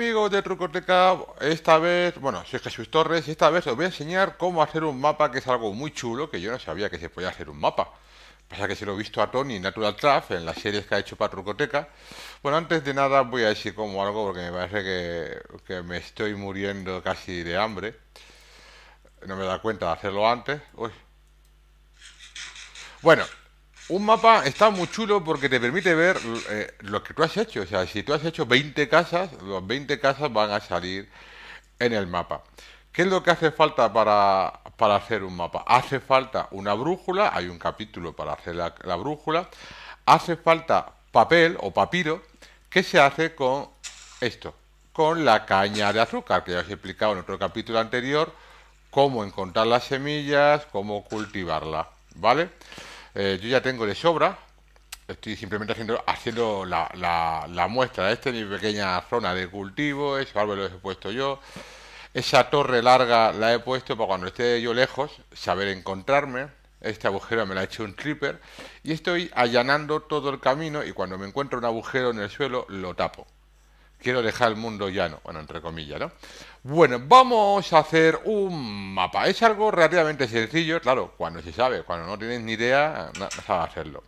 amigos de Trucoteca, esta vez, bueno, soy Jesús Torres y esta vez os voy a enseñar cómo hacer un mapa que es algo muy chulo que yo no sabía que se podía hacer un mapa. Pasa que se lo he visto a Tony Natural Traff, en las series que ha hecho para Trucoteca. Bueno, antes de nada voy a decir como algo porque me parece que, me estoy muriendo casi de hambre. No me da cuenta de hacerlo antes. Uy. Bueno, un mapa está muy chulo porque te permite ver eh, lo que tú has hecho. O sea, si tú has hecho 20 casas, los 20 casas van a salir en el mapa. ¿Qué es lo que hace falta para, hacer un mapa? Hace falta una brújula, hay un capítulo para hacer la, brújula. Hace falta papel o papiro que se hace con esto, con la caña de azúcar, que ya os he explicado en otro capítulo anterior, cómo encontrar las semillas, cómo cultivarla, ¿vale? vale eh, yo ya tengo de sobra, estoy simplemente haciendo, haciendo la, la, la muestra. Esta mi pequeña zona de cultivo, ese árbol lo he puesto yo. Esa torre larga la he puesto para cuando esté yo lejos, saber encontrarme. Este agujero me lo ha hecho un creeper. Y estoy allanando todo el camino y cuando me encuentro un agujero en el suelo, lo tapo. Quiero dejar el mundo llano, bueno, entre comillas, ¿no? Bueno, vamos a hacer un mapa. Es algo relativamente sencillo, claro, cuando se sabe, cuando no tienes ni idea, no, sabes hacerlo.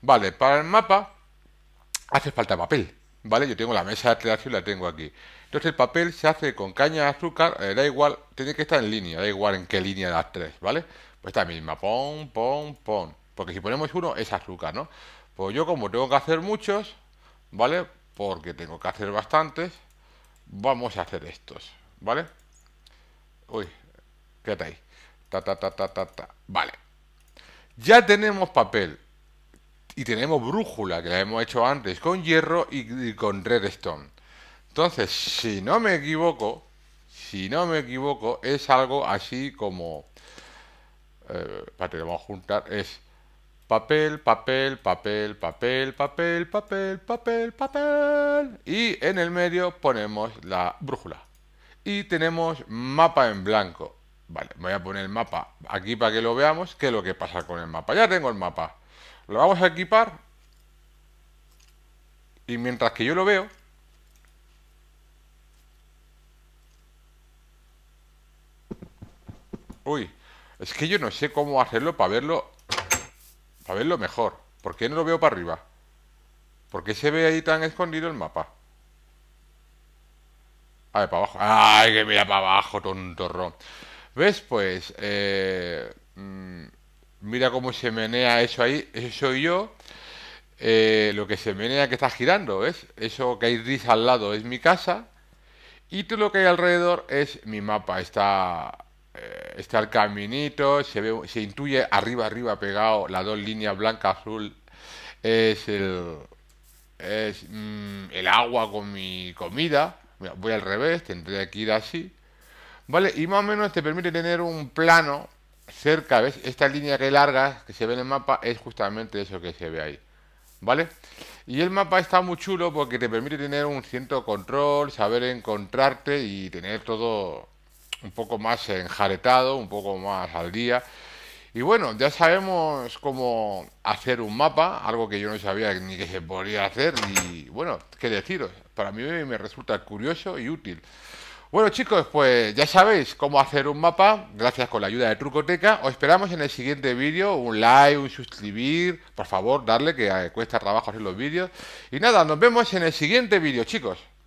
Vale, para el mapa hace falta papel, ¿vale? Yo tengo la mesa de creación, la tengo aquí. Entonces el papel se hace con caña de azúcar, eh, da igual, tiene que estar en línea, da igual en qué línea de las tres, ¿vale? Pues esta misma, pon, pon, pon. Porque si ponemos uno es azúcar, ¿no? Pues yo como tengo que hacer muchos, ¿vale? porque tengo que hacer bastantes, vamos a hacer estos, ¿vale? Uy, quédate ahí. Ta, ta, ta, ta, ta, Vale. Ya tenemos papel y tenemos brújula, que la hemos hecho antes con hierro y, con redstone. Entonces, si no me equivoco, si no me equivoco, es algo así como... Eh, para que vamos a juntar, es Papel, papel, papel, papel, papel, papel, papel, papel. Y en el medio ponemos la brújula. Y tenemos mapa en blanco. Vale, voy a poner el mapa aquí para que lo veamos qué es lo que pasa con el mapa. Ya tengo el mapa. Lo vamos a equipar. Y mientras que yo lo veo, Uy, es que yo no sé cómo hacerlo para verlo a lo mejor. ¿Por qué no lo veo para arriba? ¿Por qué se ve ahí tan escondido el mapa? A ah, ver, para abajo. ¡Ay, que mira para abajo, tontorrón! ¿Ves? Pues... Eh, mm, mira cómo se menea eso ahí. Eso soy yo. Eh, lo que se menea que está girando, ¿ves? Eso que hay gris al lado es mi casa. Y todo lo que hay alrededor es mi mapa. Está eh, está el caminito, se, ve, se intuye arriba, arriba pegado, las dos líneas blanca, azul, es el, es, mm, el agua con mi comida, voy al revés, tendré que ir así, ¿vale? Y más o menos te permite tener un plano cerca, ¿ves? Esta línea que larga, que se ve en el mapa, es justamente eso que se ve ahí, ¿vale? Y el mapa está muy chulo porque te permite tener un cierto control, saber encontrarte y tener todo un poco más enjaretado, un poco más al día. Y bueno, ya sabemos cómo hacer un mapa, algo que yo no sabía ni que se podía hacer. Y bueno, qué deciros, para mí me resulta curioso y útil. Bueno chicos, pues ya sabéis cómo hacer un mapa, gracias con la ayuda de Trucoteca. Os esperamos en el siguiente vídeo, un like, un suscribir, por favor, darle que cuesta trabajo hacer los vídeos. Y nada, nos vemos en el siguiente vídeo chicos.